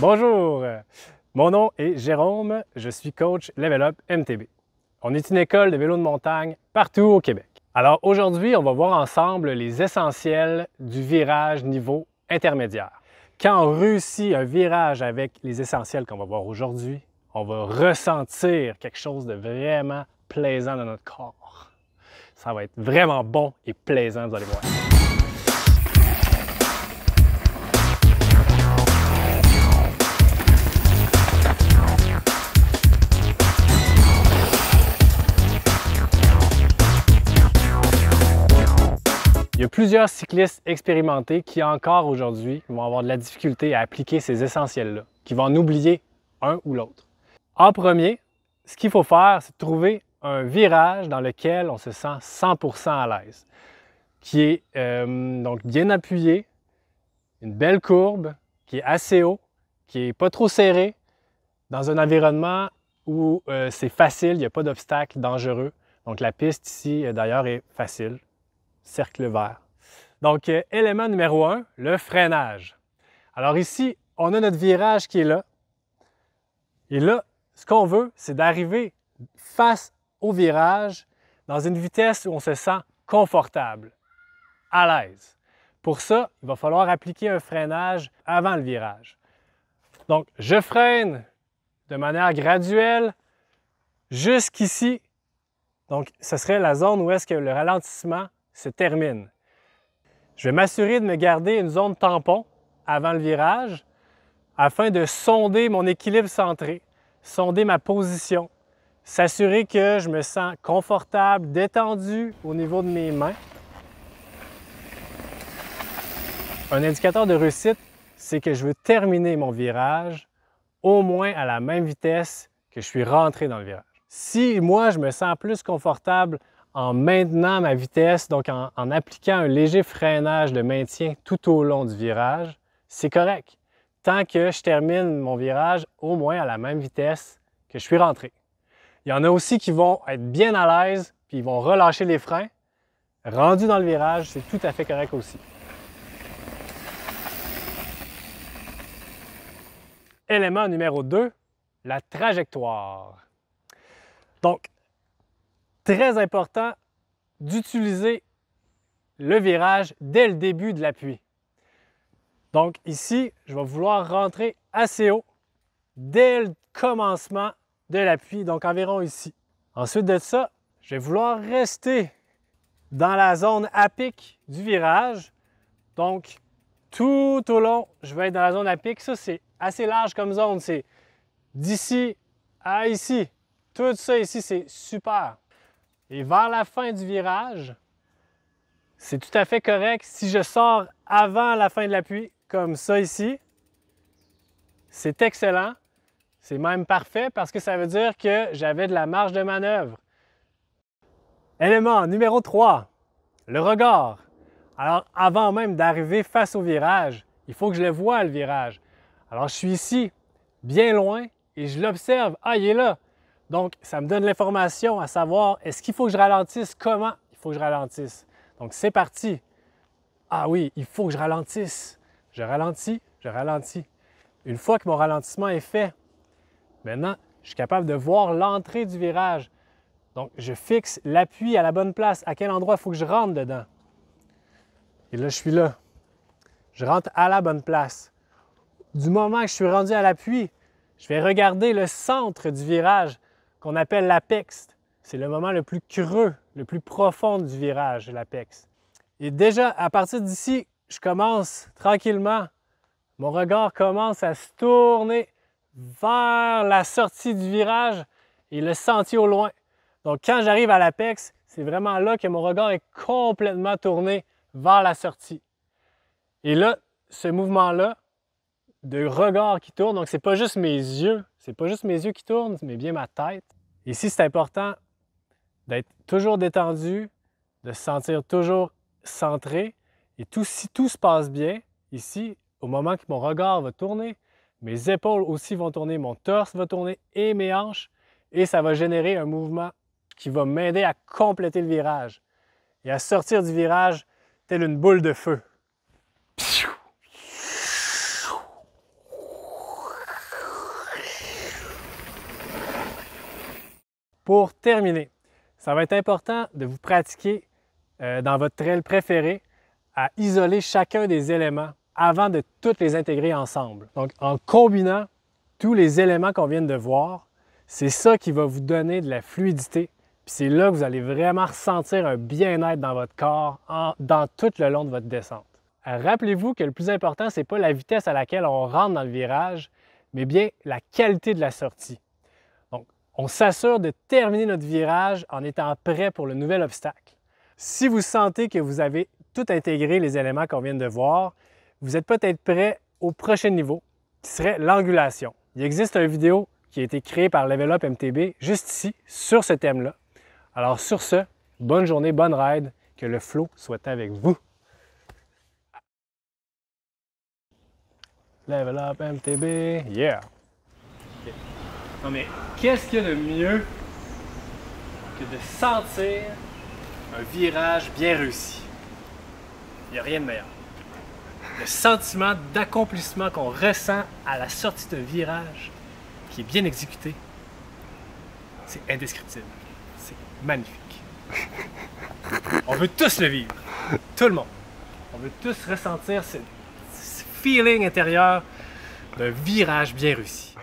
Bonjour, mon nom est Jérôme, je suis coach Level Up MTB. On est une école de vélo de montagne partout au Québec. Alors aujourd'hui, on va voir ensemble les essentiels du virage niveau intermédiaire. Quand on réussit un virage avec les essentiels qu'on va voir aujourd'hui, on va ressentir quelque chose de vraiment plaisant dans notre corps. Ça va être vraiment bon et plaisant, vous allez voir. Il y a plusieurs cyclistes expérimentés qui encore aujourd'hui vont avoir de la difficulté à appliquer ces essentiels-là, qui vont en oublier un ou l'autre. En premier, ce qu'il faut faire, c'est trouver un virage dans lequel on se sent 100% à l'aise, qui est euh, donc bien appuyé, une belle courbe, qui est assez haut, qui n'est pas trop serré, dans un environnement où euh, c'est facile, il n'y a pas d'obstacles dangereux. Donc la piste ici, euh, d'ailleurs, est facile cercle vert. Donc, euh, élément numéro un, le freinage. Alors ici, on a notre virage qui est là. Et là, ce qu'on veut, c'est d'arriver face au virage dans une vitesse où on se sent confortable, à l'aise. Pour ça, il va falloir appliquer un freinage avant le virage. Donc, je freine de manière graduelle jusqu'ici. Donc, ce serait la zone où est-ce que le ralentissement se termine. Je vais m'assurer de me garder une zone tampon avant le virage afin de sonder mon équilibre centré, sonder ma position, s'assurer que je me sens confortable, détendu au niveau de mes mains. Un indicateur de réussite, c'est que je veux terminer mon virage au moins à la même vitesse que je suis rentré dans le virage. Si moi, je me sens plus confortable en maintenant ma vitesse, donc en, appliquant un léger freinage de maintien tout au long du virage, c'est correct tant que je termine mon virage au moins à la même vitesse que je suis rentré. Il y en a aussi qui vont être bien à l'aise, puis ils vont relâcher les freins. Rendu dans le virage, c'est tout à fait correct aussi. Élément numéro 2, la trajectoire. Donc, très important d'utiliser le virage dès le début de l'appui. Donc ici, je vais vouloir rentrer assez haut dès le commencement de l'appui, donc environ ici. Ensuite de ça, je vais vouloir rester dans la zone à pic du virage. Donc tout au long, je vais être dans la zone à pic. Ça, c'est assez large comme zone. C'est d'ici à ici. Tout ça ici, c'est super. Et vers la fin du virage, c'est tout à fait correct. Si je sors avant la fin de l'appui, comme ça ici, c'est excellent. C'est même parfait parce que ça veut dire que j'avais de la marge de manœuvre. Élément numéro 3, le regard. Alors, avant même d'arriver face au virage, il faut que je le voie, le virage. Alors, je suis ici, bien loin, et je l'observe. Ah, il est là. Donc, ça me donne l'information à savoir est-ce qu'il faut que je ralentisse, comment il faut que je ralentisse. Donc, c'est parti. Ah oui, il faut que je ralentisse. Je ralentis, je ralentis. Une fois que mon ralentissement est fait, maintenant, je suis capable de voir l'entrée du virage. Donc, je fixe l'appui à la bonne place. À quel endroit il faut que je rentre dedans? Et là, je suis là. Je rentre à la bonne place. Du moment que je suis rendu à l'appui, je vais regarder le centre du virage qu'on appelle l'apex. C'est le moment le plus creux, le plus profond du virage, l'apex. Et déjà, à partir d'ici, je commence tranquillement, mon regard commence à se tourner vers la sortie du virage et le sentier au loin. Donc quand j'arrive à l'apex, c'est vraiment là que mon regard est complètement tourné vers la sortie. Et là, ce mouvement-là de regard qui tourne, donc ce n'est pas juste mes yeux c'est pas juste mes yeux qui tournent, mais bien ma tête. Ici, c'est important d'être toujours détendu, de se sentir toujours centré. Et tout, si tout se passe bien, ici, au moment que mon regard va tourner, mes épaules aussi vont tourner, mon torse va tourner et mes hanches, et ça va générer un mouvement qui va m'aider à compléter le virage et à sortir du virage telle une boule de feu. Pour terminer, ça va être important de vous pratiquer euh, dans votre trail préféré à isoler chacun des éléments avant de toutes les intégrer ensemble. Donc, en combinant tous les éléments qu'on vient de voir, c'est ça qui va vous donner de la fluidité. Puis c'est là que vous allez vraiment ressentir un bien-être dans votre corps dans tout le long de votre descente. Euh, rappelez-vous que le plus important, ce n'est pas la vitesse à laquelle on rentre dans le virage, mais bien la qualité de la sortie on s'assure de terminer notre virage en étant prêt pour le nouvel obstacle. Si vous sentez que vous avez tout intégré les éléments qu'on vient de voir, vous êtes peut-être prêt au prochain niveau, qui serait l'angulation. Il existe une vidéo qui a été créée par Level Up MTB juste ici, sur ce thème-là. Alors sur ce, bonne journée, bonne ride, que le flow soit avec vous. Level Up MTB, yeah! Non mais qu'est-ce qu'il y a de mieux que de sentir un virage bien réussi? Il n'y a rien de meilleur. Le sentiment d'accomplissement qu'on ressent à la sortie d'un virage qui est bien exécuté, c'est indescriptible. C'est magnifique. On veut tous le vivre. Tout le monde. On veut tous ressentir ce, feeling intérieur d'un virage bien réussi.